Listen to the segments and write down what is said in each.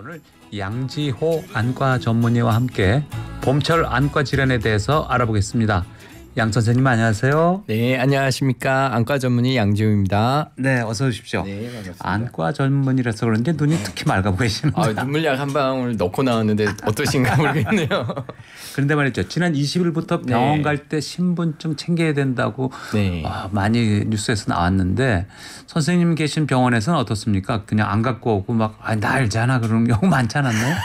오늘 양지호 안과 전문의와 함께 봄철 안과 질환에 대해서 알아보겠습니다. 양 선생님 안녕하세요. 네, 안녕하십니까. 안과 전문의 양지우입니다. 네, 어서 오십시오. 네, 반갑습니다. 안과 전문의라서 그런데 눈이 네. 특히 맑아 보이십니다. 아, 눈물약 한 방울 넣고 나왔는데 어떠신가 모르겠네요. 그런데 말이죠. 지난 20일부터 병원 네. 갈때 신분증 챙겨야 된다고 네. 와, 아, 많이 뉴스에서 나왔는데 선생님 계신 병원에서는 어떻습니까? 그냥 안 갖고 오고 막 아, 나 알잖아 그런 경우 많지 않았나요?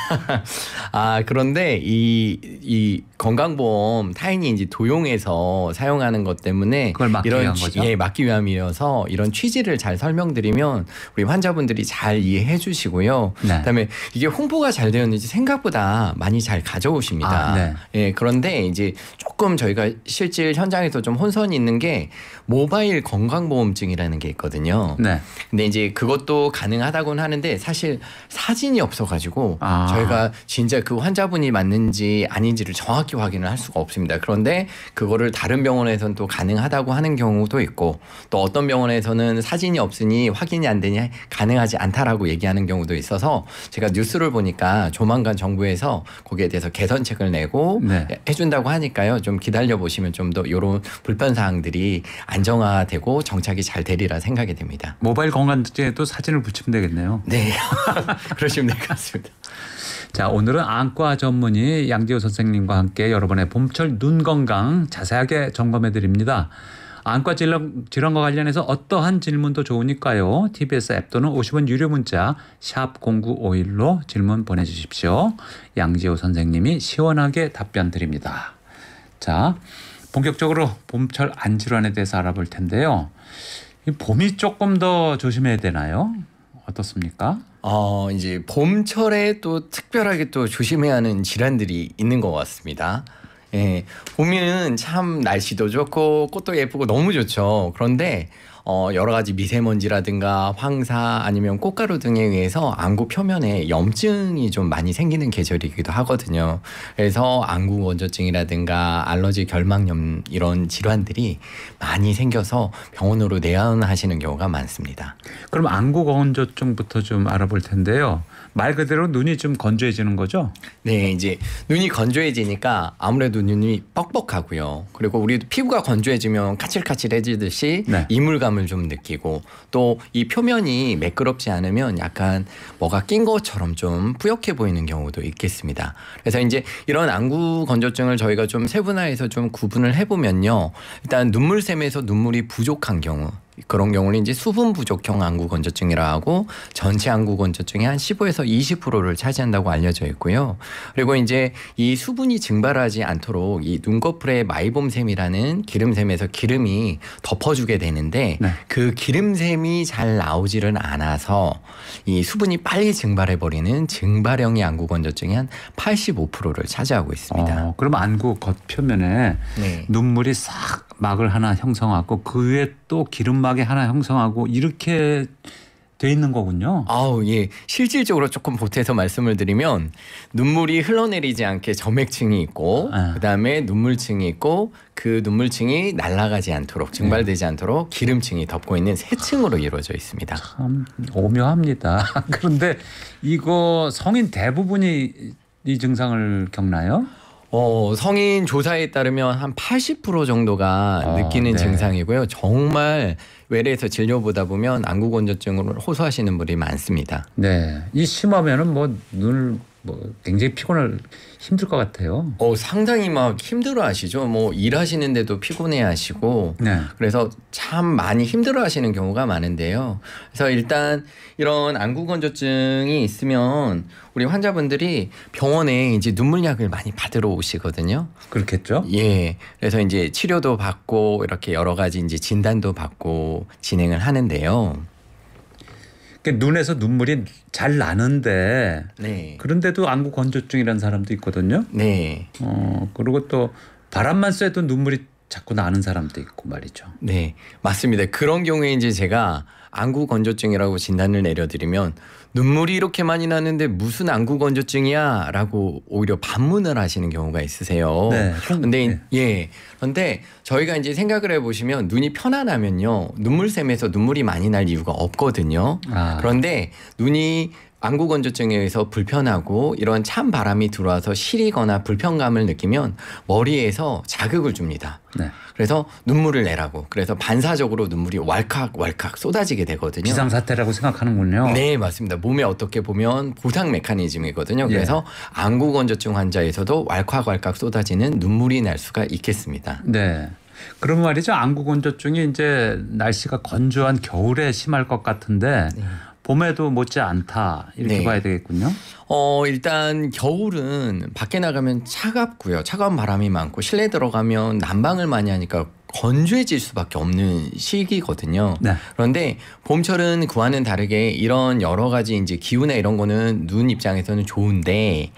아, 그런데 이, 이 건강보험 타인이 이제 도용해서 사용하는 것 때문에 그걸 막기 이런 위한 거죠? 예, 막기 위함이어서 이런 취지를 잘 설명드리면 우리 환자분들이 잘 이해해 주시고요. 네. 그다음에 이게 홍보가 잘 되었는지 생각보다 많이 잘 가져오십니다. 아, 네. 예, 그런데 이제 조금 저희가 실질 현장에서 좀 혼선이 있는 게 모바일 건강보험증이라는 게 있거든요. 네. 근데 이제 그것도 가능하다고는 하는데 사실 사진이 없어가지고 아. 저희가 진짜 그 환자분이 맞는지 아닌지를 정확히 확인을 할 수가 없습니다. 그런데 그거를 다른 병원에서는 또 가능하다고 하는 경우도 있고 또 어떤 병원에서는 사진이 없으니 확인이 안 되니 가능하지 않다라고 얘기하는 경우도 있어서 제가 뉴스를 보니까 조만간 정부에서 거기에 대해서 개선책을 내고 네. 해준다고 하니까요. 좀 기다려 보시면 좀 더 이런 불편 사항들이 안정화되고 정착이 잘 되리라 생각이 됩니다. 모바일 건강지에도 사진을 붙이면 되겠네요. 네, 그러시면 될 것 같습니다. 자, 오늘은 안과 전문의 양지호 선생님과 함께 여러분의 봄철 눈 건강 자세하게 점검해 드립니다. 안과 질환, 질환과 관련해서 어떠한 질문도 좋으니까요. TBS 앱 또는 50원 유료 문자 샵 0951로 질문 보내주십시오. 양지호 선생님이 시원하게 답변 드립니다. 자, 본격적으로 봄철 안 질환에 대해서 알아볼 텐데요. 봄이 조금 더 조심해야 되나요? 어떻습니까? 어, 이제 봄철에 또 특별하게 또 조심해야 하는 질환들이 있는 것 같습니다. 예, 봄은 참 날씨도 좋고 꽃도 예쁘고 너무 좋죠. 그런데 어, 여러 가지 미세먼지라든가 황사 아니면 꽃가루 등에 의해서 안구 표면에 염증이 좀 많이 생기는 계절이기도 하거든요. 그래서 안구 건조증이라든가 알러지 결막염 이런 질환들이 많이 생겨서 병원으로 내원하시는 경우가 많습니다. 그럼 안구 건조증부터 좀 알아볼 텐데요. 말 그대로 눈이 좀 건조해지는 거죠? 네, 이제 눈이 건조해지니까 아무래도 눈이 뻑뻑하고요. 그리고 우리 피부가 건조해지면 까칠까칠해지듯이 네. 이물감을 좀 느끼고 또 이 표면이 매끄럽지 않으면 약간 뭐가 낀 것처럼 좀 뿌옇게 보이는 경우도 있겠습니다. 그래서 이제 이런 안구 건조증을 저희가 좀 세분화해서 좀 구분을 해보면요. 일단 눈물샘에서 눈물이 부족한 경우 그런 경우는 이제 수분 부족형 안구 건조증이라 하고 전체 안구 건조증의 한 15에서 20%를 차지한다고 알려져 있고요. 그리고 이제 이 수분이 증발하지 않도록 이 눈꺼풀의 마이봄샘이라는 기름샘에서 기름이 덮어주게 되는데 네. 그 기름샘이 잘나오지를 않아서 이 수분이 빨리 증발해 버리는 증발형의 안구 건조증의한 85%를 차지하고 있습니다. 어, 그럼 안구 겉표면에 네. 눈물이 싹 막을 하나 형성하고 그 위에 또 기름막이 하나 형성하고 이렇게 돼 있는 거군요. 아우 예. 실질적으로 조금 보태서 말씀을 드리면 눈물이 흘러내리지 않게 점액층이 있고 아. 그다음에 눈물층이 있고 그 눈물층이 날아가지 않도록 증발되지 네. 않도록 기름층이 덮고 있는 세 층으로 이루어져 있습니다. 참 오묘합니다. 그런데 이거 성인 대부분이 이 증상을 겪나요? 어, 성인 조사에 따르면 한 80% 정도가 아, 느끼는 네. 증상이고요. 정말 외래에서 진료 보다 보면 안구건조증으로 호소하시는 분이 많습니다. 네, 이 심하면은 뭐눈 뭐 굉장히 피곤할 힘들 것 같아요. 어 상당히 막 힘들어하시죠. 뭐 일하시는데도 피곤해하시고 네. 그래서 참 많이 힘들어하시는 경우가 많은데요. 그래서 일단 이런 안구건조증이 있으면 우리 환자분들이 병원에 이제 눈물약을 많이 받으러 오시거든요. 그렇겠죠. 예. 그래서 이제 치료도 받고 이렇게 여러 가지 이제 진단도 받고 진행을 하는데요. 그니까 눈에서 눈물이 잘 나는데 네. 그런데도 안구 건조증이라는 사람도 있거든요. 네. 어 그리고 또 바람만 쐬도 눈물이 자꾸 나는 사람도 있고 말이죠. 네, 맞습니다. 그런 경우에 이제 제가 안구 건조증이라고 진단을 내려드리면 눈물이 이렇게 많이 나는데 무슨 안구 건조증이야? 라고 오히려 반문을 하시는 경우가 있으세요. 네, 그런데 네. 예. 그런데 저희가 이제 생각을 해 보시면 눈이 편안하면요. 눈물샘에서 눈물이 많이 날 이유가 없거든요. 아. 그런데 눈이 안구건조증에 의해서 불편하고 이런 찬 바람이 들어와서 시리거나 불편감을 느끼면 머리에서 자극을 줍니다. 네. 그래서 눈물을 내라고 그래서 반사적으로 눈물이 왈칵 왈칵 쏟아지게 되거든요. 비상 사태라고 생각하는군요. 네, 맞습니다. 몸에 어떻게 보면 보상 메커니즘이거든요. 예. 그래서 예. 안구건조증 환자에서도 왈칵 왈칵 쏟아지는 눈물이 날 수가 있겠습니다. 네. 그럼 말이죠. 안구건조증이 이제 날씨가 건조한 겨울에 심할 것 같은데 네. 봄에도 못지 않다 이렇게 네. 봐야 되겠군요. 어 일단 겨울은 밖에 나가면 차갑고요. 차가운 바람이 많고 실내 들어가면 난방을 많이 하니까 건조해질 수밖에 없는 시기거든요. 네. 그런데 봄철은 그와는 다르게 이런 여러 가지 이제 기후나 이런 거는 눈 입장에서는 좋은데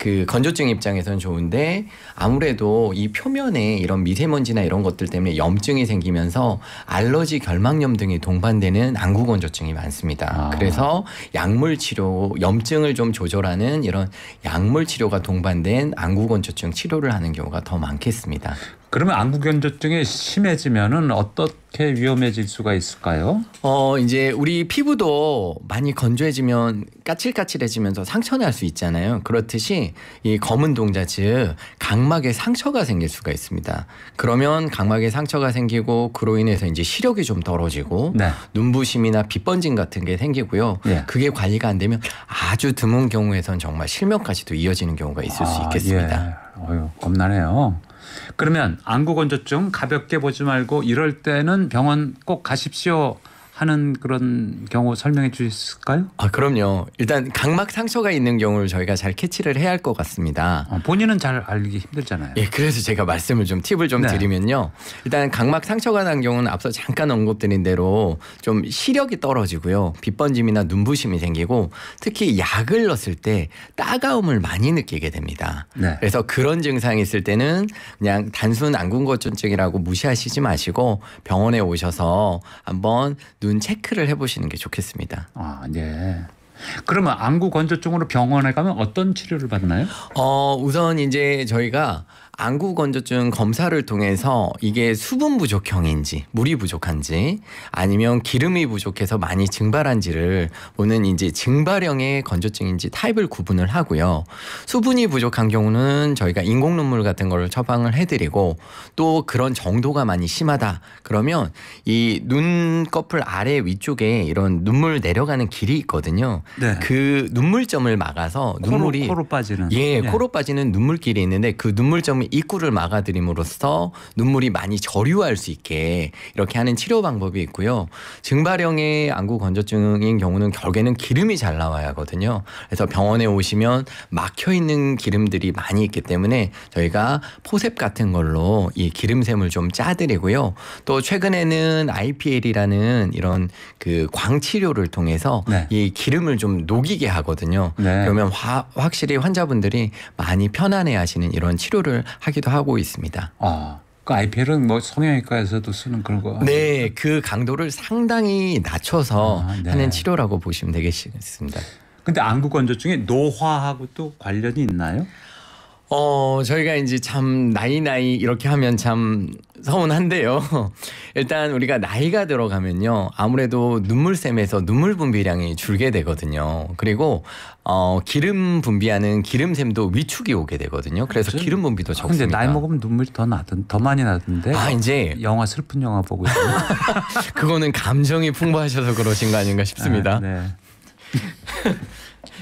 그 건조증 입장에선 좋은데 아무래도 이 표면에 이런 미세먼지나 이런 것들 때문에 염증이 생기면서 알러지 결막염 등이 동반되는 안구 건조증이 많습니다. 아. 그래서 약물 치료 염증을 좀 조절하는 이런 약물 치료가 동반된 안구 건조증 치료를 하는 경우가 더 많겠습니다. 그러면 안구 건조증이 심해지면은 어떤 어떻게 위험해질 수가 있을까요? 어 이제 우리 피부도 많이 건조해지면 까칠까칠해지면서 상처 날수 있잖아요. 그렇듯이 이 검은 동자 즉 각막에 상처가 생길 수가 있습니다. 그러면 각막에 상처가 생기고 그로 인해서 이제 시력이 좀 떨어지고 네. 눈부심이나 빛번짐 같은 게 생기고요. 네. 그게 관리가 안 되면 아주 드문 경우에선 정말 실명까지도 이어지는 경우가 있을 아, 수 예. 있겠습니다. 예. 어휴 겁나네요. 그러면 안구 건조증 가볍게 보지 말고 이럴 때는 병원 꼭 가십시오. 하는 그런 경우 설명해 주실까요? 수있을아 그럼요. 일단 각막 상처가 있는 경우를 저희가 잘 캐치를 해야 할 것 같습니다. 어, 본인은 잘 알기 힘들잖아요. 예, 그래서 제가 말씀을 좀 팁을 좀 네. 드리면요. 일단 각막 상처가 난 경우는 앞서 잠깐 언급드린 대로 좀 시력이 떨어지고요, 빛번짐이나 눈부심이 생기고 특히 약을 넣었을 때 따가움을 많이 느끼게 됩니다. 네. 그래서 그런 증상이 있을 때는 그냥 단순 안구건조증이라고 무시하시지 마시고 병원에 오셔서 한번 눈눈 체크를 해보시는 게 좋겠습니다. 아, 네. 그러면 안구 건조증으로 병원에 가면 어떤 치료를 받나요? 어, 우선 이제 저희가 안구 건조증 검사를 통해서 이게 수분 부족형인지 물이 부족한지 아니면 기름이 부족해서 많이 증발한지를 보는 이제 증발형의 건조증인지 타입을 구분을 하고요. 수분이 부족한 경우는 저희가 인공 눈물 같은 걸 처방을 해드리고 또 그런 정도가 많이 심하다 그러면 이 눈꺼풀 아래 위쪽에 이런 눈물 내려가는 길이 있거든요. 네. 그 눈물점을 막아서 눈물이 코로, 코로 빠지는 예, 예, 코로 빠지는 눈물길이 있는데 그 눈물점이 입구를 막아드림으로써 눈물이 많이 저류할 수 있게 이렇게 하는 치료 방법이 있고요. 증발형의 안구 건조증인 경우는 결국에는 기름이 잘 나와야 하거든요. 그래서 병원에 오시면 막혀 있는 기름들이 많이 있기 때문에 저희가 포셉 같은 걸로 이 기름샘을 좀 짜드리고요. 또 최근에는 IPL이라는 이런 그 광치료를 통해서 네. 이 기름을 좀 녹이게 하거든요. 네. 그러면 화, 확실히 환자분들이 많이 편안해 하시는 이런 치료를 하기도 하고 있습니다. 어. 그 IPL은 뭐 성형외과에서도 쓰는 그런 거. 네, 그 강도를 상당히 낮춰서 아, 네. 하는 치료라고 보시면 되겠습니다. 근데 안구 건조증이 노화하고 또 관련이 있나요? 어, 저희가 이제 참 나이나이 이렇게 하면 참 서운한데요. 일단 우리가 나이가 들어가면요. 아무래도 눈물샘에서 눈물 분비량이 줄게 되거든요. 그리고 어, 기름 분비하는 기름샘도 위축이 오게 되거든요. 그래서 그치? 기름 분비도 적습니다. 근데 나이 먹으면 눈물더 나던 더 많이 나던데. 아, 이제 영화 슬픈 영화 보고 있어요. 그거는 감정이 풍부하셔서 그러신 거 아닌가 싶습니다. 아, 네.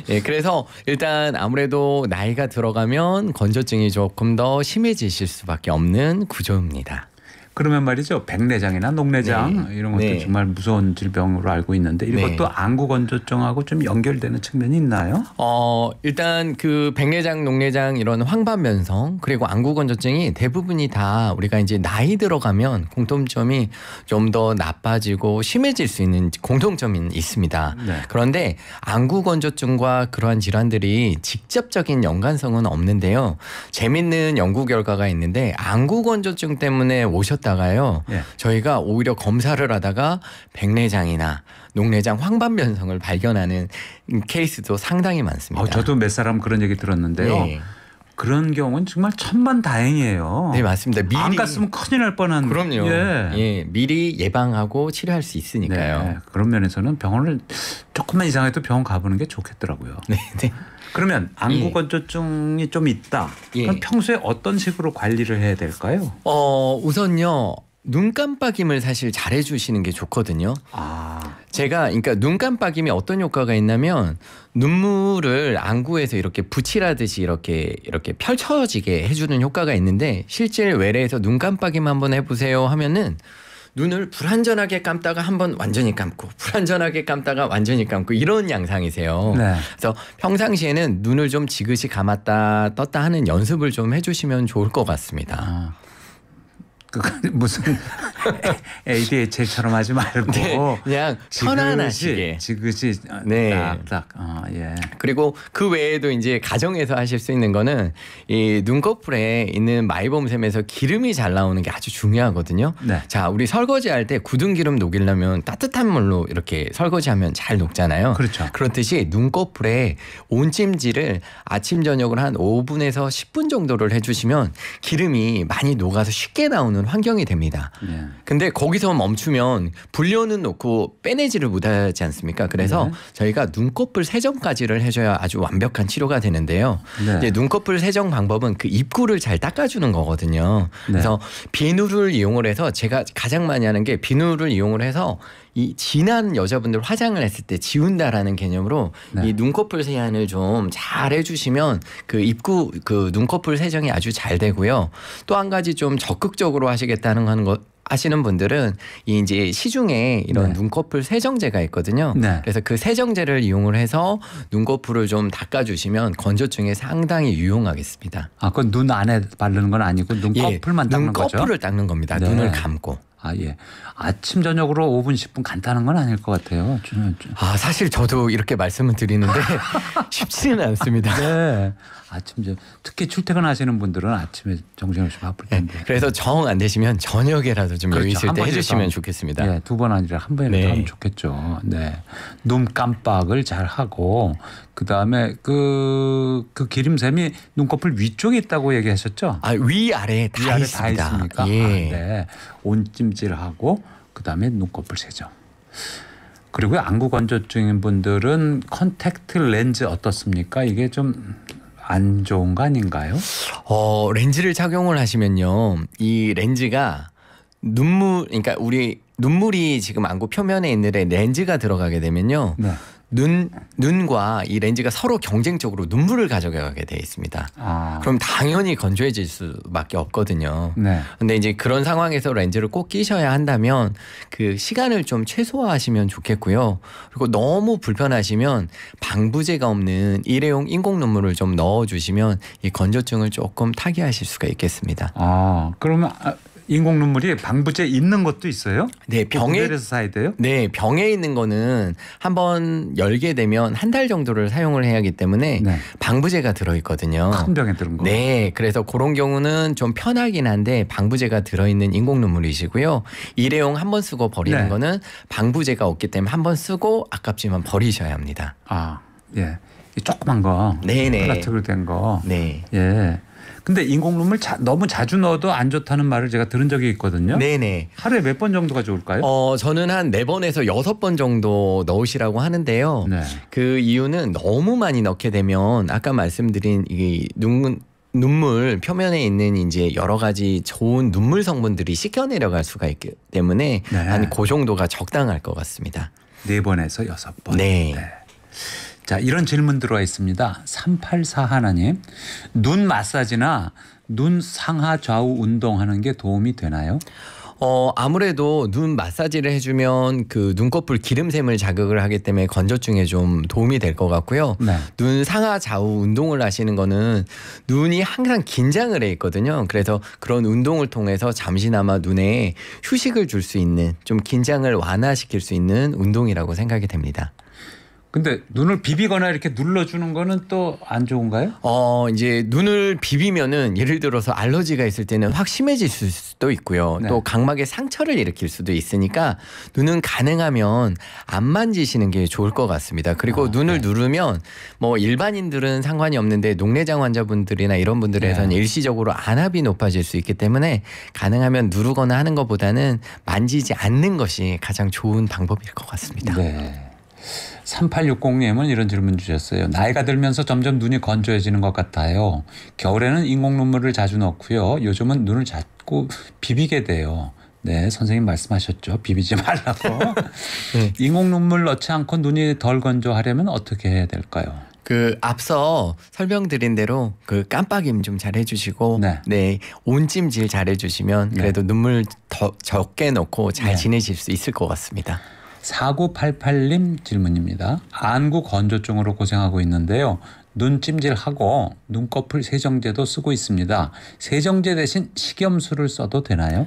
예, 그래서 일단 아무래도 나이가 들어가면 건조증이 조금 더 심해지실 수밖에 없는 구조입니다. 그러면 말이죠. 백내장이나 녹내장 네. 이런 것도 네. 정말 무서운 질병으로 알고 있는데 이것도 네. 안구 건조증하고 좀 연결되는 측면이 있나요? 어, 일단 그 백내장, 녹내장 이런 황반변성 그리고 안구 건조증이 대부분이 다 우리가 이제 나이 들어가면 공통점이 좀 더 나빠지고 심해질 수 있는 공통점이 있습니다. 네. 그런데 안구 건조증과 그러한 질환들이 직접적인 연관성은 없는데요. 재밌는 연구 결과가 있는데 안구 건조증 때문에 오셨다 있다가요. 예. 저희가 오히려 검사를 하다가 백내장이나 녹내장 황반 변성을 발견하는 케이스도 상당히 많습니다. 어, 저도 몇 사람 그런 얘기 들었는데요. 예. 그런 경우는 정말 천만 다행이에요. 네 맞습니다. 미리 안 갔으면 큰일 날 뻔한. 그럼요. 예. 예 미리 예방하고 치료할 수 있으니까요. 네, 그런 면에서는 병원을 조금만 이상해도 병원 가보는 게 좋겠더라고요. 네. 네. 그러면 안구 예. 건조증이 좀 있다. 예. 그럼 평소에 어떤 식으로 관리를 해야 될까요? 어 우선요 눈 깜빡임을 사실 잘 해주시는 게 좋거든요. 아. 제가 그러니까 눈 깜빡임이 어떤 효과가 있냐면 눈물을 안구에서 이렇게 붙이라듯이 이렇게 이렇게 펼쳐지게 해주는 효과가 있는데 실제 외래에서 눈 깜빡임 한번 해보세요 하면은 눈을 불완전하게 감다가 한번 완전히 감고 불완전하게 감다가 완전히 감고 이런 양상이세요. 네. 그래서 평상시에는 눈을 좀 지그시 감았다 떴다 하는 연습을 좀 해주시면 좋을 것 같습니다. 아. 그 무슨 ADHD처럼 하지 말고 네, 그냥 편안하시게 지그시 어, 네. 딱딱 어, 예. 그리고 그 외에도 이제 가정에서 하실 수 있는 거는 이 눈꺼풀에 있는 마이봄샘에서 기름이 잘 나오는 게 아주 중요하거든요. 네. 자, 우리 설거지 할때 굳은 기름 녹이려면 따뜻한 물로 이렇게 설거지하면 잘 녹잖아요. 그렇죠. 그렇듯이 눈꺼풀에 온찜질을 아침 저녁을 한 5분에서 10분 정도를 해주시면 기름이 많이 녹아서 쉽게 나오는 있는 환경이 됩니다. 네. 근데 거기서 멈추면 불려는 놓고 빼내지를 못하지 않습니까? 그래서 네. 저희가 눈꺼풀 세정까지를 해줘야 아주 완벽한 치료가 되는데요. 네. 이제 눈꺼풀 세정 방법은 그 입구를 잘 닦아주는 거거든요. 네. 그래서 비누를 이용을 해서 제가 가장 많이 하는 게 비누를 이용을 해서 이 진한 여자분들 화장을 했을 때 지운다라는 개념으로 네. 이 눈꺼풀 세안을 좀 잘 해주시면 그 입구 그 눈꺼풀 세정이 아주 잘 되고요. 또 한 가지 좀 적극적으로 하시겠다는 것 아시는 분들은 이 이제 시중에 이런 네. 눈꺼풀 세정제가 있거든요. 네. 그래서 그 세정제를 이용을 해서 눈꺼풀을 좀 닦아주시면 건조증에 상당히 유용하겠습니다. 아, 그건 눈 안에 바르는 건 아니고 예, 눈꺼풀만 예, 닦는 눈꺼풀을 거죠? 눈꺼풀을 닦는 겁니다. 네. 눈을 감고. 아, 예. 아침, 저녁으로 5분, 10분 간단한 건 아닐 것 같아요. 좀, 좀. 아, 사실 저도 이렇게 말씀을 드리는데 쉽지는 않습니다. 네. 아침 저 특히 출퇴근하시는 분들은 아침에 정신없이 바쁠 예, 텐데. 네, 그래서 정 안 되시면 저녁에라도 좀 그렇죠. 여유 있을 때 해주시면 한, 좋겠습니다. 네, 예, 두번 아니라 한 번이라도 네. 하면 좋겠죠. 네, 눈 깜빡을 잘 하고 그 다음에 그 그 기림샘이 눈꺼풀 위쪽에 있다고 얘기하셨죠? 아, 위 아래 다, 위 아래 있습니다. 다있습니까 예. 아, 네, 온찜질하고 그 다음에 눈꺼풀 세정. 그리고 안구 건조증인 분들은 컨택트 렌즈 어떻습니까? 이게 좀안 좋은 거 아닌가요? 어, 렌즈를 착용을 하시면요. 이 렌즈가 눈물 그러니까 우리 눈물이 지금 안구 표면에 있는 렌즈가 들어가게 되면요. 네. 눈 눈과 이 렌즈가 서로 경쟁적으로 눈물을 가져가게 돼 있습니다. 아. 그럼 당연히 건조해질 수밖에 없거든요. 네. 근데 이제 그런 상황에서 렌즈를 꼭 끼셔야 한다면 그 시간을 좀 최소화하시면 좋겠고요. 그리고 너무 불편하시면 방부제가 없는 일회용 인공 눈물을 좀 넣어주시면 이 건조증을 조금 타개하실 수가 있겠습니다. 아 그러면 아, 인공 눈물이 방부제 있는 것도 있어요? 네, 그 병에 사야 돼요? 네, 병에 있는 거는 한 번 열게 되면 한 달 정도를 사용을 해야 하기 때문에 네. 방부제가 들어 있거든요. 큰 병에 들은 거. 네, 그래서 그런 경우는 좀 편하긴 한데 방부제가 들어 있는 인공 눈물이시고요. 일회용 한 번 쓰고 버리는 네. 거는 방부제가 없기 때문에 한 번 쓰고 아깝지만 버리셔야 합니다. 아, 예. 이 조그만 거. 네네. 플라틱으로 된 거. 네. 예. 근데 인공눈물 자, 너무 자주 넣어도 안 좋다는 말을 제가 들은 적이 있거든요. 네네. 하루에 몇 번 정도가 좋을까요? 어, 저는 한네 번에서 여섯 번 정도 넣으시라고 하는데요. 네. 그 이유는 너무 많이 넣게 되면 아까 말씀드린 이 눈, 눈물 표면에 있는 이제 여러 가지 좋은 눈물 성분들이 씻겨 내려갈 수가 있기 때문에 네. 한그 정도가 적당할 것 같습니다. 네 번에서 여섯 번. 네. 네. 자, 이런 질문 들어와 있습니다. 384 하나님. 눈 마사지나 눈 상하 좌우 운동하는 게 도움이 되나요? 어 아무래도 눈 마사지를 해주면 그 눈꺼풀 기름샘을 자극을 하기 때문에 건조증에 좀 도움이 될 것 같고요. 네. 눈 상하 좌우 운동을 하시는 거는 눈이 항상 긴장을 해 있거든요. 그래서 그런 운동을 통해서 잠시나마 눈에 휴식을 줄 수 있는 좀 긴장을 완화시킬 수 있는 운동이라고 생각이 됩니다. 근데 눈을 비비거나 이렇게 눌러주는 거는 또 안 좋은가요? 어 이제 눈을 비비면은 예를 들어서 알러지가 있을 때는 확 심해질 수도 있고요. 네. 또 각막에 상처를 일으킬 수도 있으니까 눈은 가능하면 안 만지시는 게 좋을 것 같습니다. 그리고 아, 네. 눈을 네. 누르면 뭐 일반인들은 상관이 없는데 농내장 환자분들이나 이런 분들에선 네. 일시적으로 안압이 높아질 수 있기 때문에 가능하면 누르거나 하는 것보다는 만지지 않는 것이 가장 좋은 방법일 것 같습니다. 네. 3860님은 이런 질문 주셨어요. 나이가 들면서 점점 눈이 건조해지는 것 같아요. 겨울에는 인공 눈물을 자주 넣고요. 요즘은 눈을 자꾸 비비게 돼요. 네, 선생님 말씀하셨죠. 비비지 말라고. 네. 인공 눈물 넣지 않고 눈이 덜 건조하려면 어떻게 해야 될까요? 그 앞서 설명드린 대로 그 깜빡임 좀잘 해주시고 네, 네 온찜질 잘 해주시면 네. 그래도 네. 눈물 더 적게 넣고 잘 네. 지내실 수 있을 것 같습니다. 4988님 질문입니다. 안구 건조증으로 고생하고 있는데요. 눈찜질하고 눈꺼풀 세정제도 쓰고 있습니다. 세정제 대신 식염수를 써도 되나요?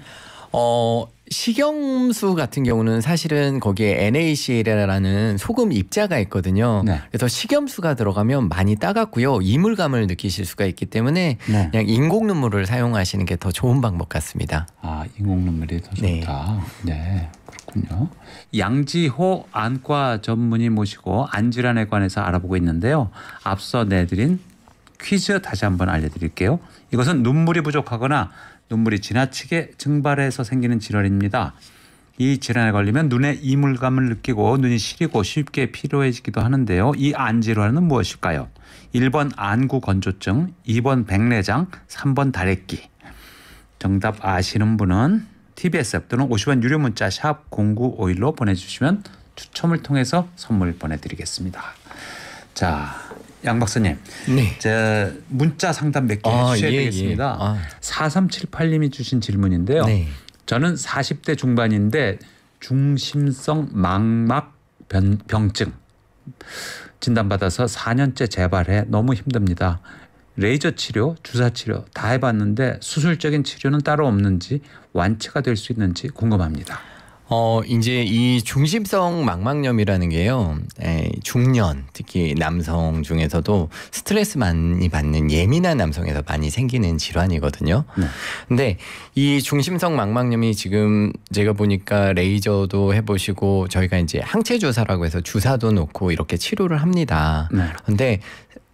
어, 식염수 같은 경우는 사실은 거기에 NaCl라는 소금 입자가 있거든요. 네. 그래서 식염수가 들어가면 많이 따갑고요. 이물감을 느끼실 수가 있기 때문에 네. 그냥 인공 눈물을 사용하시는 게 더 좋은 방법 같습니다. 아, 인공 눈물이 더 네. 좋다. 네. 네. 그렇군요. 양지호 안과 전문의 모시고 안질환에 관해서 알아보고 있는데요. 앞서 내드린 퀴즈 다시 한번 알려드릴게요. 이것은 눈물이 부족하거나 눈물이 지나치게 증발해서 생기는 질환입니다. 이 질환에 걸리면 눈에 이물감을 느끼고 눈이 시리고 쉽게 피로해지기도 하는데요. 이 안 질환은 무엇일까요? 1번 안구 건조증, 2번 백내장, 3번 다래끼. 정답 아시는 분은 TBS 앱 또는 50원 유료 문자 샵 0951로 보내주시면 추첨을 통해서 선물 보내드리겠습니다. 자양 박사님, 네. 제 문자 상담 몇개 아, 수해드리겠습니다. 예, 예. 아. 4378님이 주신 질문인데요. 네. 저는 40대 중반인데 중심성 망막 변, 병증 진단받아서 4년째 재발해 너무 힘듭니다. 레이저 치료, 주사 치료 다 해봤는데 수술적인 치료는 따로 없는지 완치가 될 수 있는지 궁금합니다. 어 이제 이 중심성 망막염이라는 게요. 에, 예, 중년 특히 남성 중에서도 스트레스 많이 받는 예민한 남성에서 많이 생기는 질환이거든요. 네. 근데 이 중심성 망막염이 지금 제가 보니까 레이저도 해 보시고 저희가 이제 항체 주사라고 해서 주사도 놓고 이렇게 치료를 합니다. 네. 근데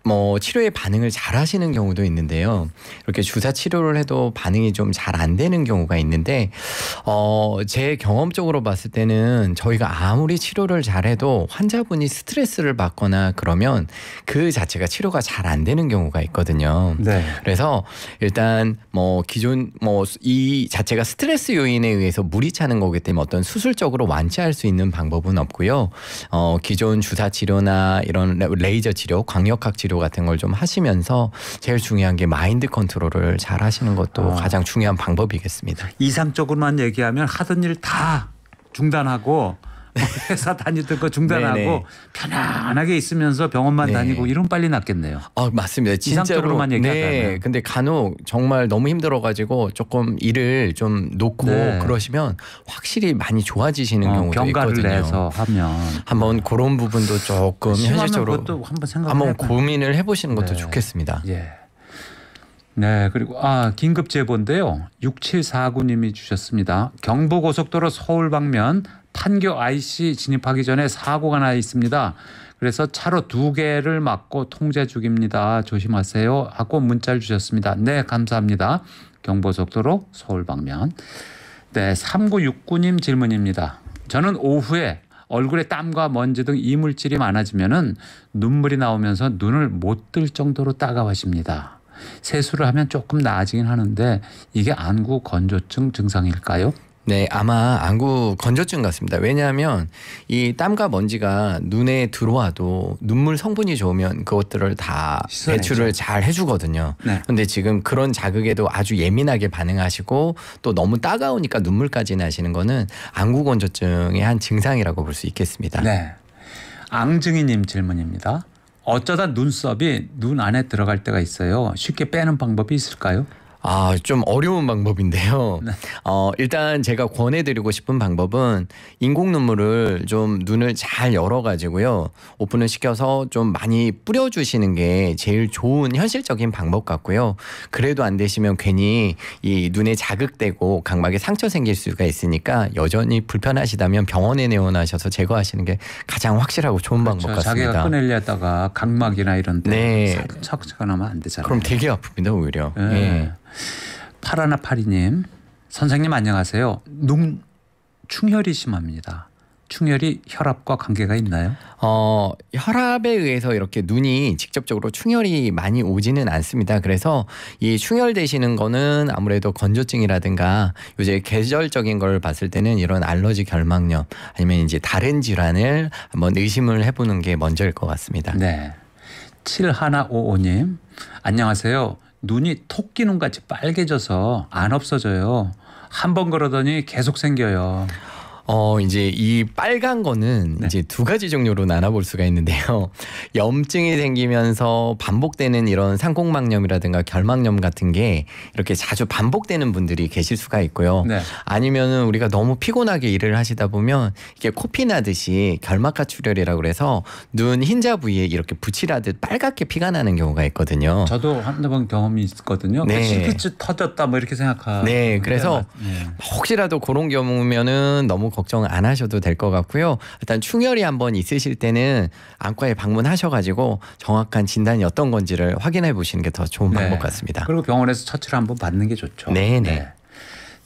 뭐 치료에 반응을 잘 하시는 경우도 있는데요. 이렇게 주사 치료를 해도 반응이 좀 잘 안 되는 경우가 있는데 어, 제 경험적으로 봤을 때는 저희가 아무리 치료를 잘해도 환자분이 스트레스를 받거나 그러면 그 자체가 치료가 잘 안 되는 경우가 있거든요. 네. 그래서 일단 뭐 기존 뭐 이 자체가 스트레스 요인에 의해서 물이 차는 거기 때문에 어떤 수술적으로 완치할 수 있는 방법은 없고요. 어, 기존 주사 치료나 이런 레이저 치료, 광역학 치료 기도 같은 걸 좀 하시면서 제일 중요한 게 마인드 컨트롤을 잘 하시는 것도 아. 가장 중요한 방법이겠습니다. 이상적으로만 얘기하면 하던 일 다 중단하고 회사 다니던 거 중단하고 네네. 편안하게 있으면서 병원만 네. 다니고 이런 빨리 낫겠네요. 아 맞습니다. 진짜로만 얘기하면 네. 근데 간혹 정말 너무 힘들어가지고 조금 일을 좀 놓고 네. 그러시면 확실히 많이 좋아지시는 어, 경우도 병가를 있거든요. 내서 하면 한번 그런 부분도 조금 현실적으로 한번 생각 한번 고민을 해보시는 것도 네. 좋겠습니다. 예. 네, 그리고 아 긴급 제보인데요. 6749님이 주셨습니다. 경부고속도로 서울 방면 판교 IC 진입하기 전에 사고가 나 있습니다. 그래서 차로 두 개를 맞고 통제 중입니다. 조심하세요. 하고 문자를 주셨습니다. 네, 감사합니다. 경보속도로 서울 방면. 네, 3969님 질문입니다. 저는 오후에 얼굴에 땀과 먼지 등 이물질이 많아지면은 눈물이 나오면서 눈을 못 뜰 정도로 따가워집니다. 세수를 하면 조금 나아지긴 하는데 이게 안구 건조증 증상일까요? 네, 아마 안구 건조증 같습니다. 왜냐하면 이 땀과 먼지가 눈에 들어와도 눈물 성분이 좋으면 그것들을 다시선해죠 배출을 잘 해주거든요. 네. 근데 지금 그런 자극에도 아주 예민하게 반응하시고 또 너무 따가우니까 눈물까지 나시는 거는 안구 건조증의 한 증상이라고 볼 수 있겠습니다. 네. 앙증이님 질문입니다. 어쩌다 눈썹이 눈 안에 들어갈 때가 있어요. 쉽게 빼는 방법이 있을까요? 아, 좀 어려운 방법인데요. 네. 어, 일단 제가 권해드리고 싶은 방법은 인공 눈물을 좀 눈을 잘 열어가지고요. 오픈을 시켜서 좀 많이 뿌려주시는 게 제일 좋은 현실적인 방법 같고요. 그래도 안 되시면 괜히 이 눈에 자극되고 각막에 상처 생길 수가 있으니까 여전히 불편하시다면 병원에 내원하셔서 제거하시는 게 가장 확실하고 좋은 그렇죠. 방법 같습니다. 자기가 꺼내려다가 각막이나 이런 데 네. 착착 나면 안 되잖아요. 그럼 되게 아픕니다, 오히려. 네. 예. 파라나파리님 선생님 안녕하세요. 농 충혈이 심합니다. 충혈이 혈압과 관계가 있나요? 어, 혈압에 의해서 이렇게 눈이 직접적으로 충혈이 많이 오지는 않습니다. 그래서 이 충혈되시는 거는 아무래도 건조증이라든가 요새 계절적인 걸 봤을 때는 이런 알러지 결막염 아니면 이제 다른 질환을 한번 의심을 해보는 게 먼저일 것 같습니다. 네. 하나오오님 안녕하세요. 눈이 토끼 눈같이 빨개져서 안 없어져요. 한 번 그러더니 계속 생겨요. 어 이제 이 빨간 거는 네. 이제 두 가지 종류로 나눠볼 수가 있는데요. 염증이 생기면서 반복되는 이런 상공막염이라든가 결막염 같은 게 이렇게 자주 반복되는 분들이 계실 수가 있고요. 네. 아니면은 우리가 너무 피곤하게 일을 하시다 보면 이게 코피 나듯이 결막하출혈이라고 그래서 눈 흰자 부위에 이렇게 붙이라듯 빨갛게 피가 나는 경우가 있거든요. 저도 한두번 경험이 있거든요. 네. 실끝이 터졌다 뭐 이렇게 생각하. 네, 그래서 네. 혹시라도 그런 경우면은 너무 걱정 안 하셔도 될 것 같고요. 일단 충혈이 한번 있으실 때는 안과에 방문하셔가지고 정확한 진단이 어떤 건지를 확인해 보시는 게 더 좋은 네. 방법 같습니다. 그리고 병원에서 처치를 한번 받는 게 좋죠. 네네. 네. 네. 네.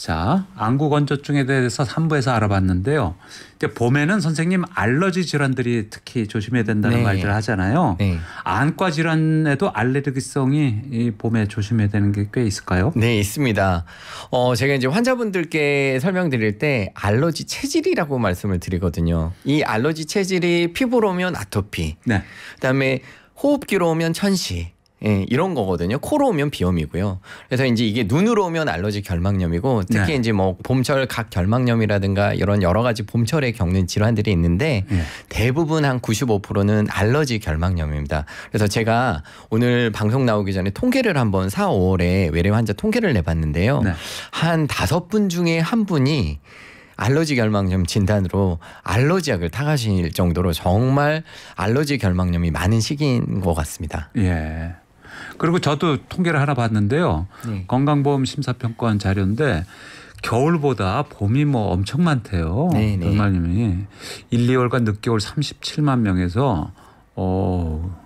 자, 안구 건조증에 대해서 3부에서 알아봤는데요. 근데 봄에는 선생님 알러지 질환들이 특히 조심해야 된다는 네. 말들을 하잖아요. 네. 안과 질환에도 알레르기성이 이 봄에 조심해야 되는 게 꽤 있을까요? 네, 있습니다. 어, 제가 이제 환자분들께 설명드릴 때 알러지 체질이라고 말씀을 드리거든요. 이 알러지 체질이 피부로 오면 아토피. 네. 그다음에 호흡기로 오면 천식 예, 이런 거거든요. 코로 오면 비염이고요. 그래서 이제 이게 눈으로 오면 알러지 결막염이고 특히 네. 이제 뭐 봄철 각 결막염이라든가 이런 여러 가지 봄철에 겪는 질환들이 있는데 네. 대부분 한 95%는 알러지 결막염입니다. 그래서 제가 오늘 방송 나오기 전에 통계를 한번 4, 5월에 외래 환자 통계를 내봤는데요. 네. 한 다섯 분 중에 한 분이 알러지 결막염 진단으로 알러지약을 타가실 정도로 정말 알러지 결막염이 많은 시기인 것 같습니다. 예. 그리고 저도 통계를 하나 봤는데요. 네. 건강보험 심사평가원 자료인데 겨울보다 봄이 뭐 엄청 많대요. 얼마님이 1, 2월과 늦겨울 37만 명에서 어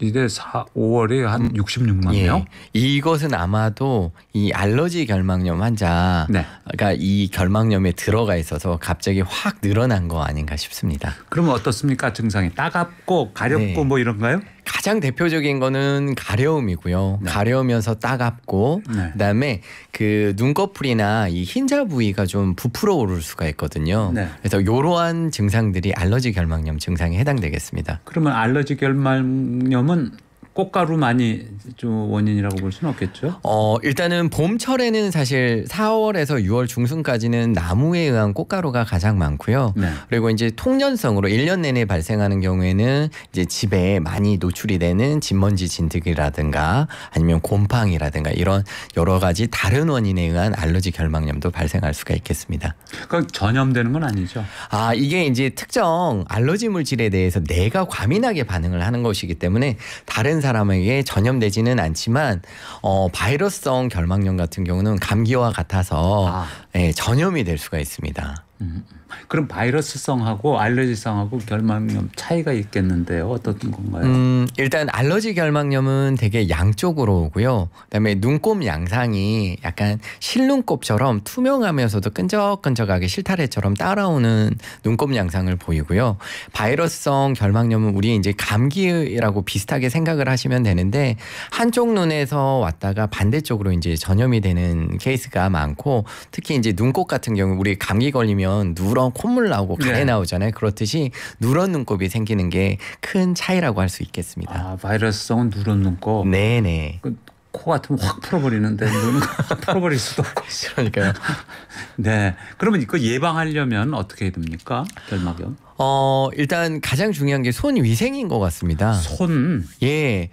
이제 4, 5월에 한 음, 66만 예. 명. 이것은 아마도 이 알러지 결막염 환자가 네. 그러니까 이 결막염에 들어가 있어서 갑자기 확 늘어난 거 아닌가 싶습니다. 그러면 어떻습니까? 증상이 따갑고 가렵고 네. 뭐 이런가요? 가장 대표적인 거는 가려움이고요. 네. 가려우면서 따갑고 네. 그다음에 그 눈꺼풀이나 이 흰자 부위가 좀 부풀어 오를 수가 있거든요. 네. 그래서 요러한 증상들이 알러지 결막염 증상에 해당되겠습니다. 그러면 알러지 결막염은 꽃가루많이좀 원인이라고 볼 수는 없겠죠. 어 일단은 봄철에는 사실 4월에서 6월 중순까지는 나무에 의한 꽃가루가 가장 많고요. 네. 그리고 이제 통년성으로 1년 내내 발생하는 경우에는 이제 집에 많이 노출이 되는 진먼지 진드기라든가 아니면 곰팡이라든가 이런 여러 가지 다른 원인에 의한 알러지 결막염도 발생할 수가 있겠습니다. 그럼 전염되는 건 아니죠? 아 이게 이제 특정 알러지 물질에 대해서 내가 과민하게 반응을 하는 것이기 때문에 다른 사람에게 전염되지는 않지만 어, 바이러스성 결막염 같은 경우는 감기와 같아서 아. 예, 전염이 될 수가 있습니다. 음. 음. 그럼 바이러스성하고 알레르기성하고 결막염 차이가 있겠는데요. 어떤 건가요? 음, 일단 알러지 결막염은 되게 양쪽으로 오고요. 그다음에 눈곱 양상이 약간 실눈곱처럼 투명하면서도 끈적끈적하게 실타래처럼 따라오는 눈곱 양상을 보이고요. 바이러스성 결막염은 우리 이제 감기라고 비슷하게 생각을 하시면 되는데 한쪽 눈에서 왔다가 반대쪽으로 이제 전염이 되는 케이스가 많고 특히 이제 눈곱 같은 경우 우리 감기 걸리면 누런 물론 콧물 나오고 가래 네. 나오잖아요. 그렇듯이 누런 눈곱이 생기는 게 큰 차이라고 할 수 있겠습니다. 아, 바이러스성은 누런 눈곱. 네네. 그, 코 같으면 확 풀어버리는데 눈은 풀어버릴 수도 없고 그러니까요. 네. 그러면 이거 예방하려면 어떻게 해야 됩니까? 결막염. 어 일단 가장 중요한 게 손 위생인 것 같습니다. 손. 예.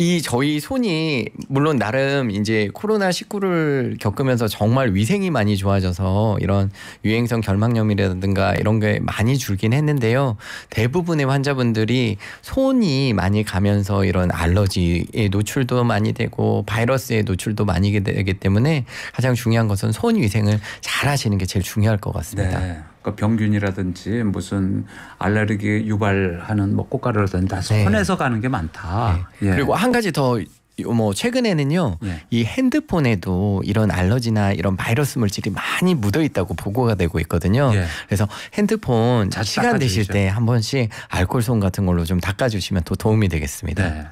이 저희 손이 물론 나름 이제 코로나 19를 겪으면서 정말 위생이 많이 좋아져서 이런 유행성 결막염이라든가 이런 게 많이 줄긴 했는데요. 대부분의 환자분들이 손이 많이 가면서 이런 알러지에 노출도 많이 되고 바이러스에 노출도 많이 되기 때문에 가장 중요한 것은 손 위생을 잘 하시는 게 제일 중요할 것 같습니다. 네. 그 병균이라든지 무슨 알레르기 유발하는 뭐 꽃가루라든지 다 손에서 네. 가는 게 많다. 네. 예. 그리고 한 가지 더 뭐 최근에는요 네. 이 핸드폰에도 이런 알러지나 이런 바이러스 물질이 많이 묻어 있다고 보고가 되고 있거든요. 네. 그래서 핸드폰 시간 되실 때 한 번씩 알코올솜 같은 걸로 좀 닦아주시면 더 도움이 되겠습니다. 네.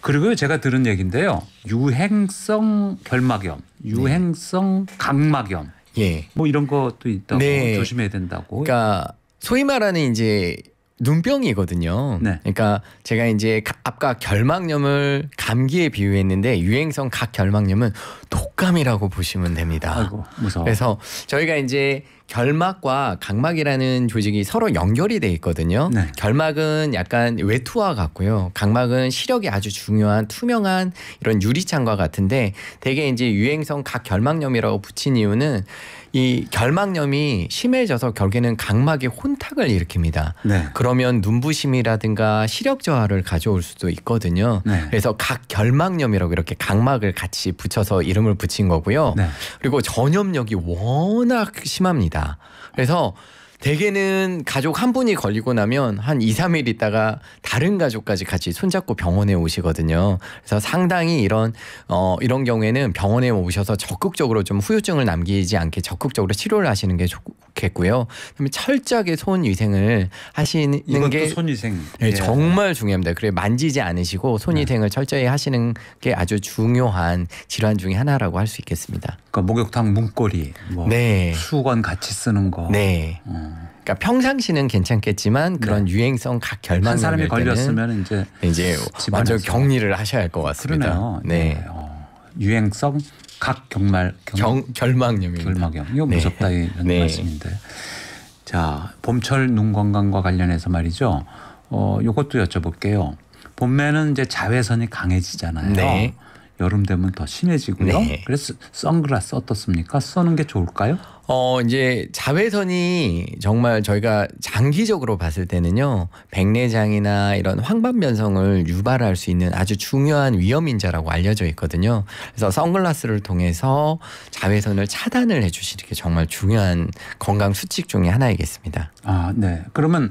그리고 제가 들은 얘긴데요 유행성 결막염, 네. 유행성 각막염 예. 뭐 이런 것도 있다고 네. 조심해야 된다고. 그러니까 소위 말하는 이제 눈병이거든요. 네. 그러니까 제가 이제 아까 결막염을 감기에 비유했는데 유행성 각결막염은 독감이라고 보시면 됩니다. 아이고, 무서워. 그래서 저희가 이제 결막과 각막이라는 조직이 서로 연결이 돼 있거든요. 네. 결막은 약간 외투와 같고요. 각막은 시력이 아주 중요한 투명한 이런 유리창과 같은데 대개 이제 유행성 각결막염이라고 붙인 이유는 이 결막염이 심해져서 결국에는 각막에 혼탁을 일으킵니다. 네. 그러면 눈부심이라든가 시력 저하를 가져올 수도 있거든요. 네. 그래서 각 결막염이라고 이렇게 각막을 같이 붙여서 이름을 붙인 거고요. 네. 그리고 전염력이 워낙 심합니다. 그래서 대개는 가족 한 분이 걸리고 나면 한 2, 3일 있다가 다른 가족까지 같이 손잡고 병원에 오시거든요. 그래서 상당히 이런 어 이런 경우에는 병원에 오셔서 적극적으로 좀 후유증을 남기지 않게 적극적으로 치료를 하시는 게 좋, 좋겠고요. 그다음에 철저하게 손 위생을 하시는 게손 위생 네, 예. 정말 중요합니다. 그래 만지지 않으시고 손 위생을 네. 철저히 하시는 게 아주 중요한 질환 중의 하나라고 할 수 있겠습니다. 그러니까 목욕탕 문고리, 뭐 네. 수건 같이 쓰는 거. 네. 음. 그러니까 평상시는 괜찮겠지만 네. 그런 네. 유행성 각 결만 한 사람이 걸렸으면 이제 이제 먼저 격리를 하셔야 할 것 같습니다. 그러네요. 네. 네. 어, 유행성 각 경말 경, 결막염입니다. 결막염. 이거 네. 무섭다 이런 네. 말씀인데. 자, 봄철 눈 건강과 관련해서 말이죠. 어, 요것도 여쭤볼게요. 봄에는 이제 자외선이 강해지잖아요. 네. 여름 되면 더 심해지고요. 네. 그래서 선글라스 어떻습니까? 써는 게 좋을까요? 어, 이제 자외선이 정말 저희가 장기적으로 봤을 때는요, 백내장이나 이런 황반변성을 유발할 수 있는 아주 중요한 위험인자라고 알려져 있거든요. 그래서 선글라스를 통해서 자외선을 차단을 해주시는 게 정말 중요한 건강 수칙 중의 하나이겠습니다. 아, 네. 그러면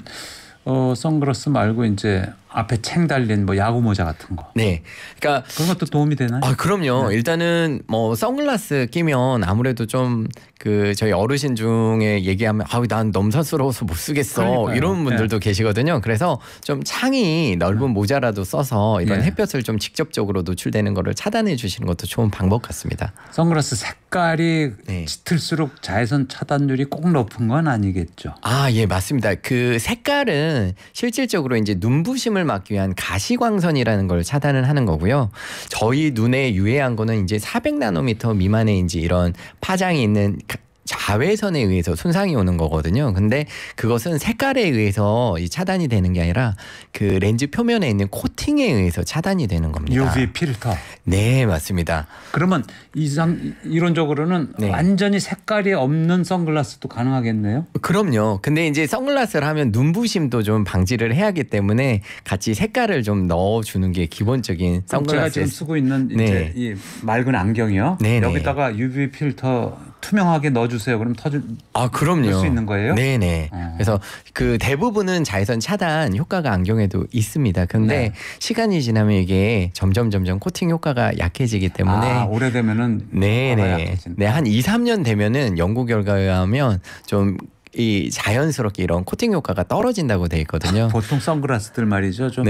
어, 선글라스 말고 이제 앞에 챙 달린 뭐 야구 모자 같은 거. 네, 그러니까 그런 것도 도움이 되나요? 아 그럼요. 네. 일단은 뭐 선글라스 끼면 아무래도 좀 그 저희 어르신 중에 얘기하면 아난 넘사스러워서 못 쓰겠어 그러니까요. 이런 분들도 네. 계시거든요. 그래서 좀 창이 넓은 네. 모자라도 써서 이런 네. 햇볕을 좀 직접적으로 노출되는 거를 차단해 주시는 것도 좋은 방법 같습니다. 선글라스 색깔이 네. 짙을수록 자외선 차단율이 꼭 높은 건 아니겠죠? 아예 맞습니다. 그 색깔은 실질적으로 이제 눈부심을 오염을 막기 위한 가시광선이라는 걸 차단을 하는 거고요. 저희 눈에 유해한 거는 이제 400나노미터 미만의 이제 이런 파장이 있는 자외선에 의해서 손상이 오는 거거든요. 근데 그것은 색깔에 의해서 차단이 되는 게 아니라 그 렌즈 표면에 있는 코팅에 의해서 차단이 되는 겁니다. UV 필터. 네, 맞습니다. 그러면 이상 이론적으로는 네. 완전히 색깔이 없는 선글라스도 가능하겠네요. 그럼요. 근데 이제 선글라스를 하면 눈부심도 좀 방지를 해야기 때문에 같이 색깔을 좀 넣어주는 게 기본적인 선글라스. 제가 지금 쓰고 있는 네. 이제 네. 이 맑은 안경이요. 네, 네 여기다가 UV 필터 투명하게 넣어주세요. 그럼 터질 아 그럼요. 수 있는 거예요? 네네. 네. 어. 그래서 그 대부분은 자외선 차단 효과가 안경에도 있습니다. 근데 네. 시간이 지나면 이게 점점 점점 코팅 효과가 약해지기 때문에 아, 오래되면은 네, 네. 네, 년 네네 네한 2, 3년 되면은 연구 결과에 의하면 좀 이 자연스럽게 이런 코팅 효과가 떨어진다고 돼 있거든요. 아, 보통 선글라스들 말이죠. 좀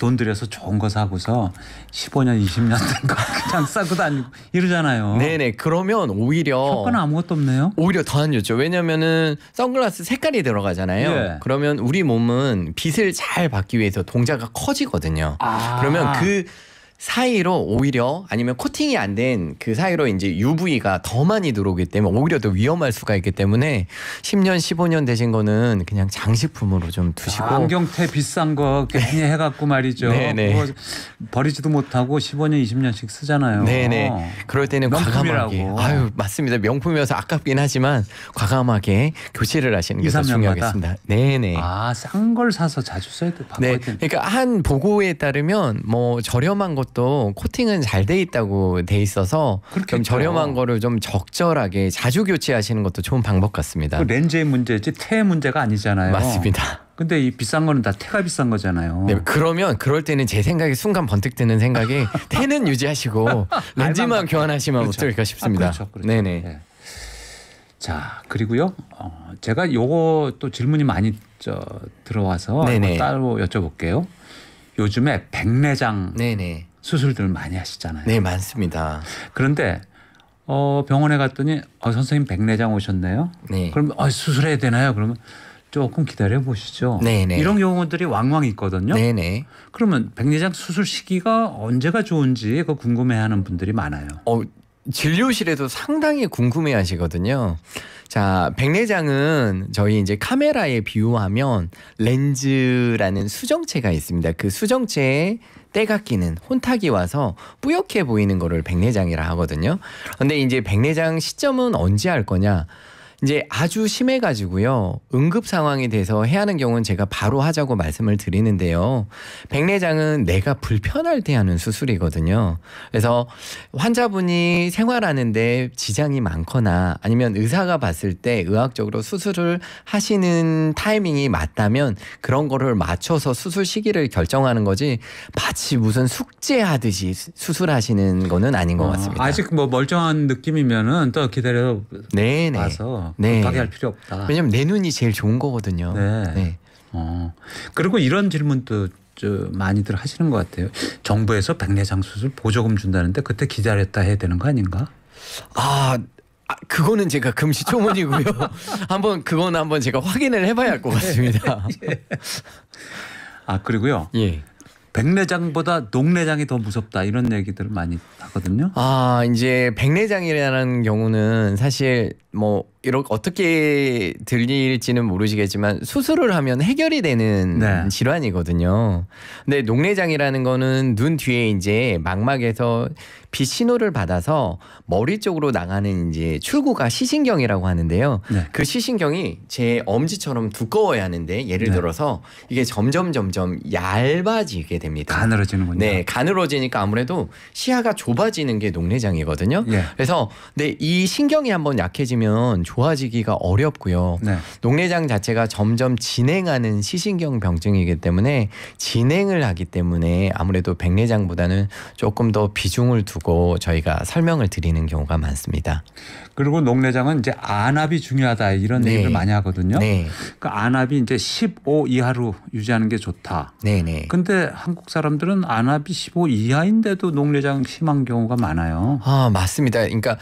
돈 들여서 좋은 거 사고서 15년, 20년 된 거 그냥 싸고 다니고 이러잖아요. 네네. 그러면 오히려 효과는 아무것도 없네요. 오히려 더 안 좋죠. 왜냐면은 선글라스 색깔이 들어가잖아요. 예. 그러면 우리 몸은 빛을 잘 받기 위해서 동자가 커지거든요. 아. 그러면 그 사이로 오히려 아니면 코팅이 안 된 그 사이로 이제 UV가 더 많이 들어오기 때문에 오히려 더 위험할 수가 있기 때문에 10년, 15년 되신 거는 그냥 장식품으로 좀 두시고 아, 안경테 비싼 거 괜히 네. 해갖고 말이죠. 네네. 네. 버리지도 못하고 15년, 20년씩 쓰잖아요. 네네. 네. 그럴 때는 명품이라고. 과감하게. 아유 맞습니다. 명품이어서 아깝긴 하지만 과감하게 교체를 하시는 게 더 중요하겠습니다. 네네. 아 싼 걸 사서 자주 써야 돼. 네. 그러니까 한 보고에 따르면 뭐 저렴한 것 것도 코팅은 잘 돼 있다고 돼 있어서 그렇겠죠. 좀 저렴한 거를 좀 적절하게 자주 교체하시는 것도 좋은 방법 같습니다. 그 렌즈의 문제지 태 문제가 아니잖아요. 맞습니다. 근데 이 비싼 거는 다 태가 비싼 거잖아요. 네, 그러면 그럴 때는 제 생각이 순간 번뜩 드는 생각이 태는 유지하시고 렌즈만 교환하시면 그렇죠. 어떨까 싶습니다. 아, 그렇죠, 그렇죠. 네네. 네. 자 그리고요, 어, 제가 요거 또 질문이 많이 저 들어와서 따로 여쭤볼게요. 요즘에 백내장 네네. 수술들 많이 하시잖아요. 네, 많습니다. 그런데 어, 병원에 갔더니 어, 선생님 백내장 오셨네요. 네. 그럼 어, 수술해야 되나요? 그러면 조금 기다려 보시죠. 네네. 네. 이런 경우들이 왕왕 있거든요. 네네. 네. 그러면 백내장 수술 시기가 언제가 좋은지 그 궁금해하는 분들이 많아요. 어, 진료실에도 상당히 궁금해 하시거든요. 자, 백내장은 저희 이제 카메라에 비유하면 렌즈라는 수정체가 있습니다. 그 수정체에 때가 끼는 혼탁이 와서 뿌옇게 보이는 거를 백내장이라 하거든요. 근데 이제 백내장 시점은 언제 할 거냐? 이제 아주 심해가지고요. 응급 상황에대해서 해야 하는 경우는 제가 바로 하자고 말씀을 드리는데요. 백내장은 내가 불편할 때 하는 수술이거든요. 그래서 환자분이 생활하는데 지장이 많거나 아니면 의사가 봤을 때 의학적으로 수술을 하시는 타이밍이 맞다면 그런 거를 맞춰서 수술 시기를 결정하는 거지 마치 무슨 숙제하듯이 수술하시는 거는 아닌 것 어, 같습니다. 아, 아직 뭐 멀쩡한 느낌이면은 또 기다려 네네. 와서 네. 없다. 네. 급하할 필요 없다. 왜냐면 내 눈이 제일 좋은 거거든요. 네. 네. 어. 그리고 이런 질문도 많이들 하시는 것 같아요. 정부에서 백내장 수술 보조금 준다는데 그때 기다렸다 해야 되는 거 아닌가? 아, 아 그거는 제가 금시초문이고요. 한번 그건 한번 제가 확인을 해봐야 할 것 같습니다. 예. 아 그리고요. 예. 백내장보다 녹내장이 더 무섭다 이런 얘기들을 많이 하거든요. 아 이제 백내장이라는 경우는 사실 뭐 이렇게 어떻게 들릴지는 모르시겠지만 수술을 하면 해결이 되는 네. 질환이거든요. 근데 녹내장이라는 거는 눈 뒤에 이제 망막에서 빛 신호를 받아서 머리 쪽으로 나가는 이제 출구가 시신경이라고 하는데요. 네. 그 시신경이 제 엄지처럼 두꺼워야 하는데 예를 네. 들어서 이게 점점 점점 얇아지게 됩니다. 가늘어지는군요. 네, 가늘어지니까 아무래도 시야가 좁아지는 게 녹내장이거든요. 예. 그래서 네, 이 신경이 한번 약해지면 좋아지기가 어렵고요. 네. 녹내장 자체가 점점 진행하는 시신경 병증이기 때문에 진행을 하기 때문에 아무래도 백내장보다는 조금 더 비중을 두고 저희가 설명을 드리는 경우가 많습니다. 그리고 녹내장은 이제 안압이 중요하다 이런 네. 얘기를 많이 하거든요. 네. 그 안압이 이제 15 이하로 유지하는 게 좋다. 네네. 네. 근데 한국 사람들은 안압이 15 이하인데도 녹내장 심한 경우가 많아요. 아 맞습니다. 그러니까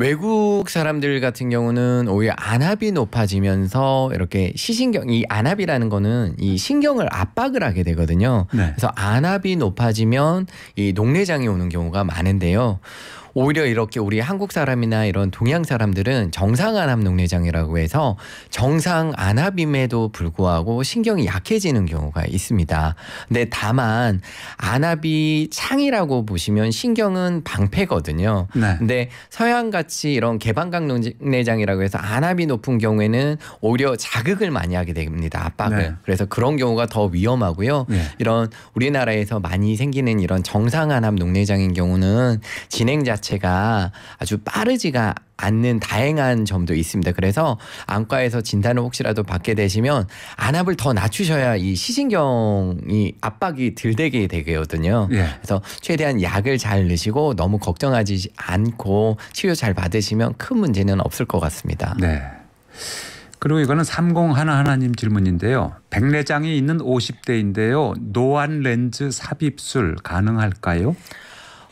외국 사람들 같은 경우는 오히려 안압이 높아지면서 이렇게 시신경 이 안압이라는 거는 이 신경을 압박을 하게 되거든요. 네. 그래서 안압이 높아지면 이 녹내장이 오는 경우가 많은데요. 오히려 이렇게 우리 한국 사람이나 이런 동양 사람들은 정상 안압 녹내장이라고 해서 정상 안압임에도 불구하고 신경이 약해지는 경우가 있습니다. 근데 다만 안압이 창이라고 보시면 신경은 방패거든요. 네. 근데 서양 같이 이런 개방각 녹내장이라고 해서 안압이 높은 경우에는 오히려 자극을 많이 하게 됩니다. 압박을. 네. 그래서 그런 경우가 더 위험하고요. 네. 이런 우리나라에서 많이 생기는 이런 정상 안압 녹내장인 경우는 진행 자체 자체가 아주 빠르지가 않는 다양한 점도 있습니다. 그래서 안과에서 진단을 혹시라도 받게 되시면 안압을 더 낮추셔야 이 시신경이 압박이 덜 되게 되거든요. 예. 그래서 최대한 약을 잘 넣으시고 너무 걱정하지 않고 치료 잘 받으시면 큰 문제는 없을 것 같습니다. 네. 그리고 이거는 30 하나 님 질문인데요. 백내장이 있는 50대인데요. 노안 렌즈 삽입술 가능할까요?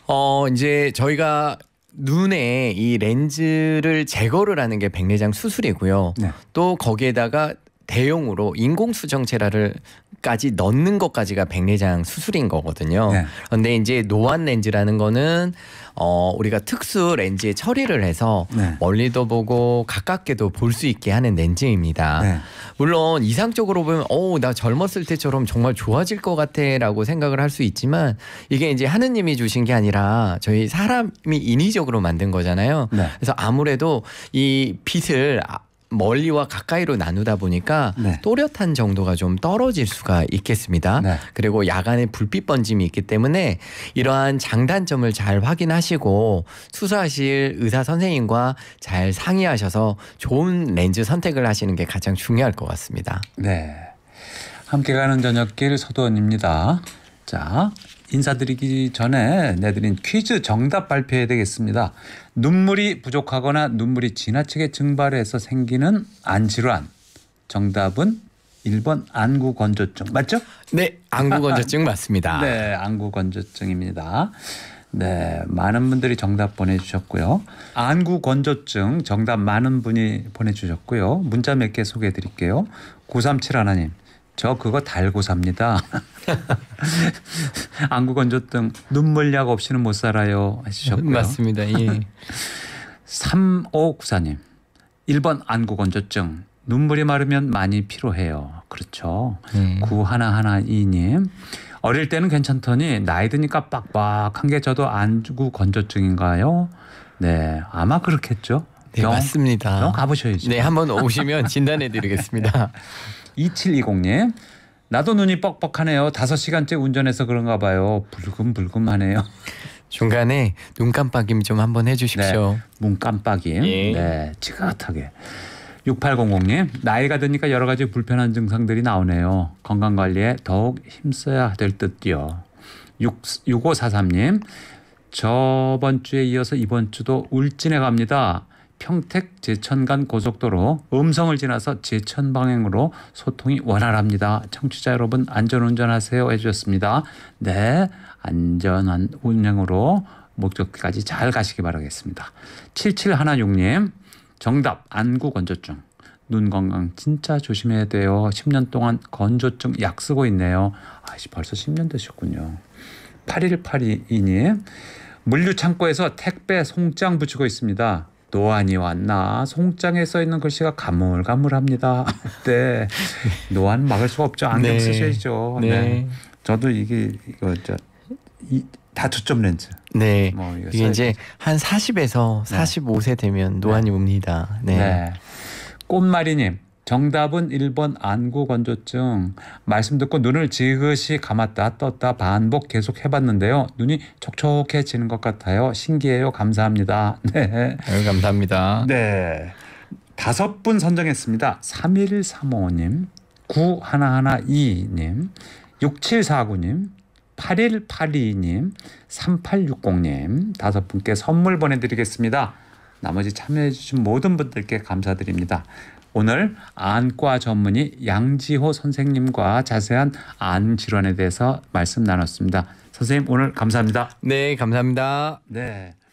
어, 이제 저희가 눈에 이 렌즈를 제거를 하는 게 백내장 수술이고요. 네. 또 거기에다가 대용으로 인공수정체라를까지 넣는 것까지가 백내장 수술인 거거든요. 네. 그런데 이제 노안 렌즈라는 거는 어 우리가 특수 렌즈에 처리를 해서 네. 멀리도 보고 가깝게도 볼 수 있게 하는 렌즈입니다. 네. 물론 이상적으로 보면 어나 젊었을 때처럼 정말 좋아질 것 같아라고 생각을 할 수 있지만 이게 이제 하느님이 주신 게 아니라 저희 사람이 인위적으로 만든 거잖아요. 네. 그래서 아무래도 이 빛을 아, 멀리와 가까이로 나누다 보니까 네. 또렷한 정도가 좀 떨어질 수가 있겠습니다. 네. 그리고 야간에 불빛 번짐이 있기 때문에 이러한 장단점을 잘 확인하시고 수사하실 의사 선생님과 잘 상의하셔서 좋은 렌즈 선택을 하시는 게 가장 중요할 것 같습니다. 네. 함께 가는 저녁길 서도원입니다. 자, 인사드리기 전에 내드린 퀴즈 정답 발표해야 되겠습니다. 눈물이 부족하거나 눈물이 지나치게 증발해서 생기는 안질환. 정답은 1번 안구건조증 맞죠? 네, 안구건조증 맞습니다. 네, 안구건조증입니다. 네, 많은 분들이 정답 보내주셨고요. 안구건조증 정답 많은 분이 보내주셨고요. 문자 몇 개 소개해드릴게요. 937 하나님. 저 그거 달고 삽니다. 안구 건조등 눈물 약 없이는 못 살아요 하셨고요. 맞습니다. 예. 3594님. 1번 안구 건조증. 눈물이 마르면 많이 피로해요. 그렇죠. 네. 예. 9112님. 어릴 때는 괜찮더니 나이 드니까 빡빡한 게 저도 안구 건조증인가요? 네. 아마 그렇겠죠. 네, 병, 맞습니다. 병 가보셔야죠. 네, 한번 오시면 진단해 드리겠습니다. 2720님. 나도 눈이 뻑뻑하네요. 5시간째 운전해서 그런가 봐요. 불금불금하네요. 중간에 눈 깜빡임 좀 한번 해주십시오. 네, 깜빡임. 예. 네, 지긋하게. 6800님 나이가 드니까 여러 가지 불편한 증상들이 나오네요. 건강 관리에 더욱 힘써야 될 듯요. 6543님 저번 주에 이어서 이번 주도 울진에 갑니다. 평택 제천간 고속도로 음성을 지나서 제천 방향으로 소통이 원활합니다. 청취자 여러분 안전 운전하세요 해주셨습니다. 네, 안전한 운행으로 목적까지 잘 가시기 바라겠습니다. 7716님 정답 안구 건조증 눈 건강 진짜 조심해야 돼요. 10년 동안 건조증 약 쓰고 있네요. 아 벌써 10년 되셨군요. 8182님 물류 창고에서 택배 송장 붙이고 있습니다. 노안이 왔나 송장에 써 있는 글씨가 가물가물합니다. 네, 노안 막을 수가 없죠. 안경 네. 쓰셔야죠. 네. 네. 저도 이게 이거 저, 이, 다 초점 렌즈. 네. 뭐이거 이게 이제 한 40에서 45세 되면 노안이 네. 옵니다. 네. 네. 꽃마리님 정답은 1번 안구건조증. 말씀 듣고 눈을 지그시 감았다 떴다 반복 계속 해봤는데요. 눈이 촉촉해지는 것 같아요. 신기해요. 감사합니다. 네. 아 감사합니다. 네. 다섯 분 선정했습니다. 3135님, 9112님, 6749님, 8182님, 3860님 다섯 분께 선물 보내드리겠습니다. 나머지 참여해주신 모든 분들께 감사드립니다. 오늘 안과 전문의 양지호 선생님과 자세한 안 질환에 대해서 말씀 나눴습니다. 선생님 오늘 감사합니다. 네, 감사합니다. 네.